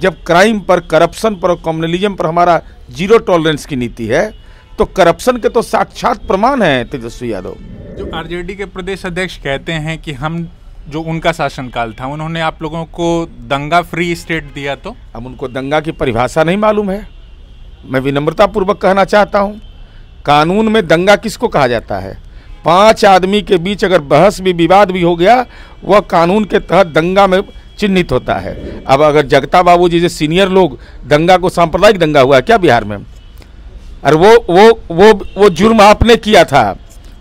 जब क्राइम पर करप्शन पर और कम्युनलिज्म पर हमारा जीरो टॉलरेंस की नीति है तो करप्शन के तो साक्षात प्रमाण है तेजस्वी यादव जो आरजेडी के प्रदेश अध्यक्ष कहते हैं कि हम जो उनका शासनकाल था उन्होंने आप लोगों को दंगा फ्री स्टेट दिया तो अब उनको दंगा की परिभाषा नहीं मालूम है मैं विनम्रतापूर्वक कहना चाहता हूँ कानून में दंगा किसको कहा जाता है पांच आदमी के बीच अगर बहस भी विवाद भी हो गया वह कानून के तहत दंगा में चिन्हित होता है अब अगर जगता बाबू जी जैसे सीनियर लोग दंगा को सांप्रदायिक दंगा हुआ क्या बिहार में और वो वो वो वो जुर्म आपने किया था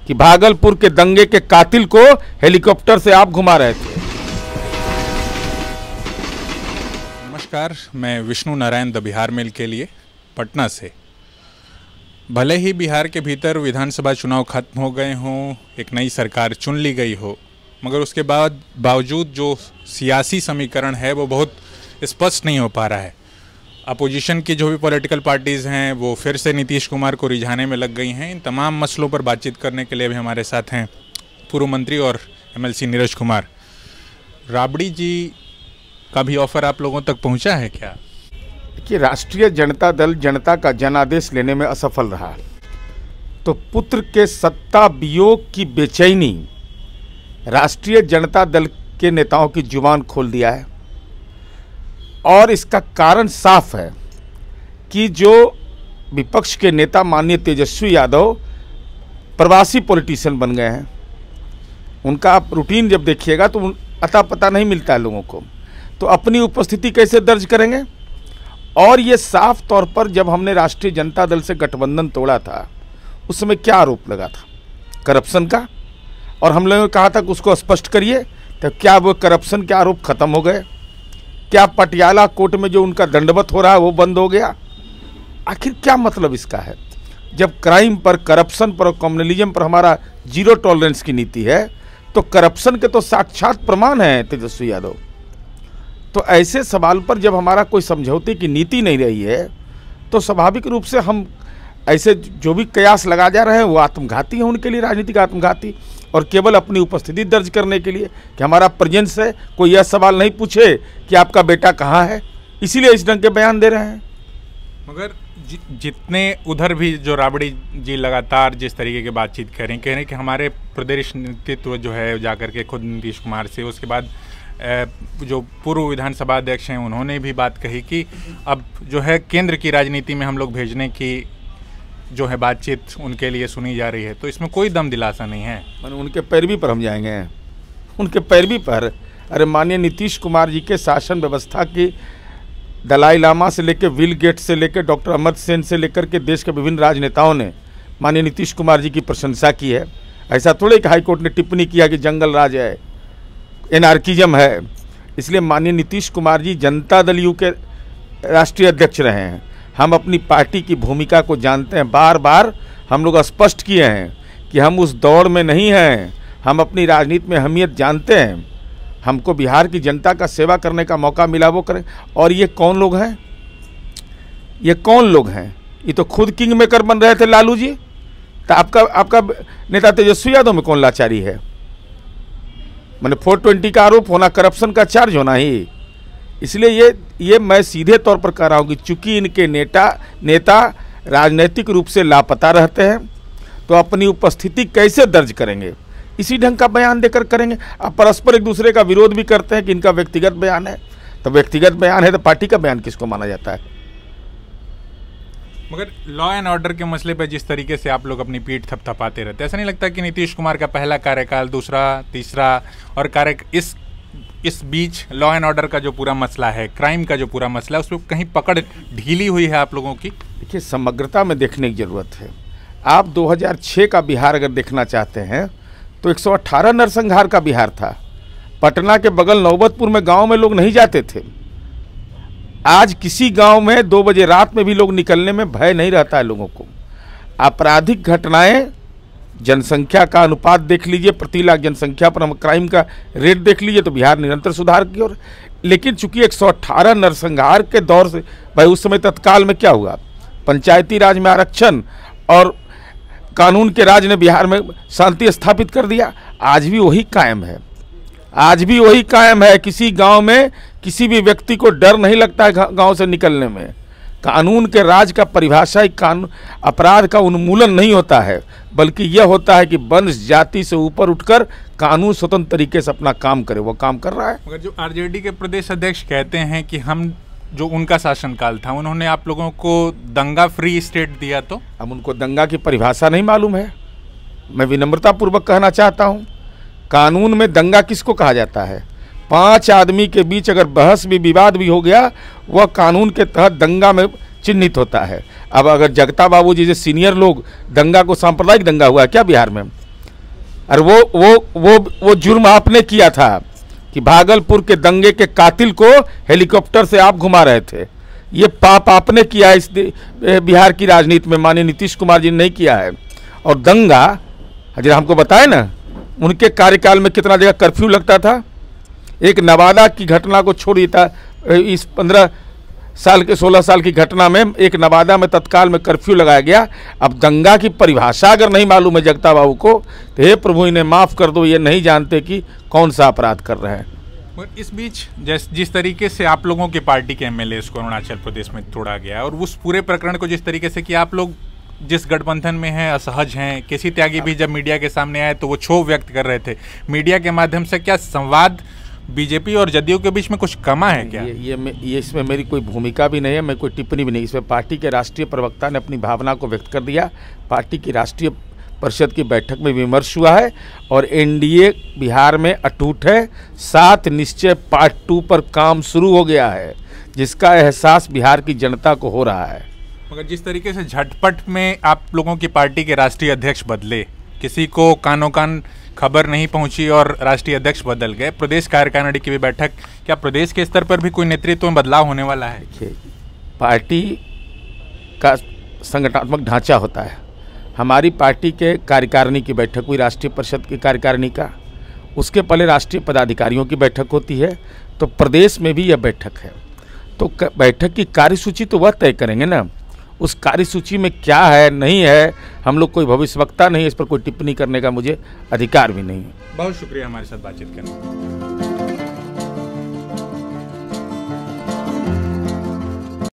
कि भागलपुर के दंगे के कातिल को हेलीकॉप्टर से आप घुमा रहे थे नमस्कार मैं विष्णु नारायण द बिहार मेल के लिए पटना से भले ही बिहार के भीतर विधानसभा चुनाव खत्म हो गए हों एक नई सरकार चुन ली गई हो मगर उसके बाद बावजूद जो सियासी समीकरण है वो बहुत स्पष्ट नहीं हो पा रहा है अपोजिशन की जो भी पॉलिटिकल पार्टीज़ हैं वो फिर से नीतीश कुमार को रिझाने में लग गई हैं इन तमाम मसलों पर बातचीत करने के लिए भी हमारे साथ हैं पूर्व मंत्री और एमएलसी नीरज कुमार राबड़ी जी का भी ऑफर आप लोगों तक पहुंचा है क्या कि राष्ट्रीय जनता दल जनता का जनादेश लेने में असफल रहा तो पुत्र के सत्ता वियोग की बेचैनी राष्ट्रीय जनता दल के नेताओं की जुबान खोल दिया है और इसका कारण साफ है कि जो विपक्ष के नेता माननीय तेजस्वी यादव प्रवासी पॉलिटिशियन बन गए हैं उनका आप रूटीन जब देखिएगा तो अता पता नहीं मिलता है लोगों को तो अपनी उपस्थिति कैसे दर्ज करेंगे और ये साफ तौर पर जब हमने राष्ट्रीय जनता दल से गठबंधन तोड़ा था उस समय क्या आरोप लगा था करप्शन का और हम लोगों ने कहा था कि उसको स्पष्ट करिए तो क्या वो करप्शन के आरोप खत्म हो गए क्या पटियाला कोर्ट में जो उनका दंडवत हो रहा है वो बंद हो गया आखिर क्या मतलब इसका है जब क्राइम पर करप्शन पर और कम्युनलिज्म पर हमारा जीरो टॉलरेंस की नीति है तो करप्शन के तो साक्षात प्रमाण हैं तेजस्वी यादव तो ऐसे सवाल पर जब हमारा कोई समझौते की नीति नहीं रही है तो स्वाभाविक रूप से हम ऐसे जो भी कयास लगा जा रहे हैं वो आत्मघाती हैं उनके लिए राजनीतिक आत्मघाती और केवल अपनी उपस्थिति दर्ज करने के लिए कि हमारा प्रेजेंस है कोई यह सवाल नहीं पूछे कि आपका बेटा कहाँ है इसीलिए इस ढंग के बयान दे रहे हैं मगर जितने उधर भी जो राबड़ी जी लगातार जिस तरीके की बातचीत कर रहे हैं कह रहे हैं कि हमारे प्रदेश नेतृत्व जो है जाकर के खुद नीतीश कुमार से उसके बाद जो पूर्व विधानसभा अध्यक्ष हैं उन्होंने भी बात कही कि अब जो है केंद्र की राजनीति में हम लोग भेजने की जो है बातचीत उनके लिए सुनी जा रही है तो इसमें कोई दम दिलासा नहीं है मैंने उनके पैरवी पर हम जाएंगे उनके पैरवी पर अरे माननीय नीतीश कुमार जी के शासन व्यवस्था की दलाई लामा से लेकर विल गेट से लेकर डॉक्टर अमर सेन से लेकर के देश के विभिन्न राजनेताओं ने माननीय नीतीश कुमार जी की प्रशंसा की है ऐसा थोड़े कि हाईकोर्ट ने टिप्पणी किया कि जंगल राज है एनार्किज्म है इसलिए माननीय नीतीश कुमार जी जनता दल यू के राष्ट्रीय अध्यक्ष रहे हैं हम अपनी पार्टी की भूमिका को जानते हैं बार बार हम लोग स्पष्ट किए हैं कि हम उस दौड़ में नहीं हैं हम अपनी राजनीति में अहमियत जानते हैं हमको बिहार की जनता का सेवा करने का मौका मिला वो करें और ये कौन लोग हैं ये कौन लोग हैं ये तो खुद किंग मेकर बन रहे थे लालू जी तो आपका आपका नेता तेजस्वी यादव में कौन लाचारी है मैंने 420 का आरोप होना करप्शन का चार्ज होना ही इसलिए ये ये मैं सीधे तौर पर कह रहा हूँ कि चूंकि इनके नेता नेता राजनीतिक रूप से लापता रहते हैं तो अपनी उपस्थिति कैसे दर्ज करेंगे इसी ढंग का बयान देकर करेंगे अब परस्पर एक दूसरे का विरोध भी करते हैं कि इनका व्यक्तिगत बयान है तो व्यक्तिगत बयान है तो पार्टी का बयान किसको माना जाता है मगर लॉ एंड ऑर्डर के मसले पर जिस तरीके से आप लोग अपनी पीठ थपथपाते रहते ऐसा नहीं लगता कि नीतीश कुमार का पहला कार्यकाल दूसरा तीसरा और कार्य इस इस बीच लॉ एंड ऑर्डर का जो पूरा मसला है क्राइम का जो पूरा मसला है उसमें कहीं पकड़ ढीली हुई है आप लोगों की देखिए समग्रता में देखने की ज़रूरत है आप 2006 का बिहार अगर देखना चाहते हैं तो 118 नरसंहार का बिहार था पटना के बगल नौबतपुर में गांव में लोग नहीं जाते थे आज किसी गांव में दो बजे रात में भी लोग निकलने में भय नहीं रहता है लोगों को आपराधिक घटनाएं जनसंख्या का अनुपात देख लीजिए प्रति लाख जनसंख्या पर हम क्राइम का रेट देख लीजिए तो बिहार निरंतर सुधार की ओर लेकिन चूंकि 118 नरसंहार के दौर से भाई उस समय तत्काल में क्या हुआ पंचायती राज में आरक्षण और कानून के राज ने बिहार में शांति स्थापित कर दिया आज भी वही कायम है आज भी वही कायम है किसी गांव में किसी भी व्यक्ति को डर नहीं लगता है गांव से निकलने में कानून के राज का परिभाषा कानून अपराध का उन्मूलन नहीं होता है बल्कि यह होता है कि वंश जाति से ऊपर उठकर कानून स्वतंत्र तरीके से अपना काम करे वो काम कर रहा है मगर जो आरजेडी के प्रदेश अध्यक्ष कहते हैं कि हम जो उनका शासनकाल था उन्होंने आप लोगों को दंगा फ्री स्टेट दिया तो अब उनको दंगा की परिभाषा नहीं मालूम है मैं विनम्रतापूर्वक कहना चाहता हूँ कानून में दंगा किसको कहा जाता है पांच आदमी के बीच अगर बहस भी विवाद भी हो गया वह कानून के तहत दंगा में चिन्हित होता है अब अगर जगता बाबू जी जैसे सीनियर लोग दंगा को सांप्रदायिक दंगा हुआ है क्या बिहार में और वो वो वो वो जुर्म आपने किया था कि भागलपुर के दंगे के कातिल को हेलीकॉप्टर से आप घुमा रहे थे ये पाप आपने किया इस बिहार की राजनीति में माननीय नीतीश कुमार जी ने नहीं किया है और दंगा जरा हमको बताए ना उनके कार्यकाल में कितना जगह कर्फ्यू लगता था एक नवादा की घटना को छोड़ था इस पंद्रह साल के सोलह साल की घटना में एक नवादा में तत्काल में कर्फ्यू लगाया गया अब दंगा की परिभाषा अगर नहीं मालूम है जगता बाबू को तो हे प्रभु इन्हें माफ़ कर दो ये नहीं जानते कि कौन सा अपराध कर रहे हैं इस बीच जैस जिस तरीके से आप लोगों की पार्टी के एम एल को अरुणाचल प्रदेश में तोड़ा गया और उस पूरे प्रकरण को जिस तरीके से कि आप लोग जिस गठबंधन में हैं असहज हैं किसी त्यागी भी जब मीडिया के सामने आए तो वो क्षोभ व्यक्त कर रहे थे मीडिया के माध्यम से क्या संवाद बीजेपी और जदयू के बीच में कुछ कमा है क्या ये ये, ये इसमें मेरी कोई भूमिका भी नहीं है मैं कोई टिप्पणी भी नहीं इसमें पार्टी के राष्ट्रीय प्रवक्ता ने अपनी भावना को व्यक्त कर दिया पार्टी की राष्ट्रीय परिषद की बैठक में विमर्श हुआ है और एनडीए बिहार में अटूट है सात निश्चय पार्ट टू पर काम शुरू हो गया है जिसका एहसास बिहार की जनता को हो रहा है मगर जिस तरीके से झटपट में आप लोगों की पार्टी के राष्ट्रीय अध्यक्ष बदले किसी को कानों कान खबर नहीं पहुंची और राष्ट्रीय अध्यक्ष बदल गए प्रदेश कार्यकारिणी की भी बैठक क्या प्रदेश के स्तर पर भी कोई नेतृत्व में बदलाव होने वाला है पार्टी का संगठनात्मक ढांचा होता है हमारी पार्टी के कार्यकारिणी की बैठक हुई राष्ट्रीय परिषद की कार्यकारिणी का उसके पहले राष्ट्रीय पदाधिकारियों की बैठक होती है तो प्रदेश में भी यह बैठक है तो बैठक की कार्यसूची तो वह तय करेंगे ना उस कार्यसूची में क्या है नहीं है हम लोग कोई भविष्यवक्ता नहीं इस पर कोई टिप्पणी करने का मुझे अधिकार भी नहीं है बहुत शुक्रिया हमारे साथ बातचीत करने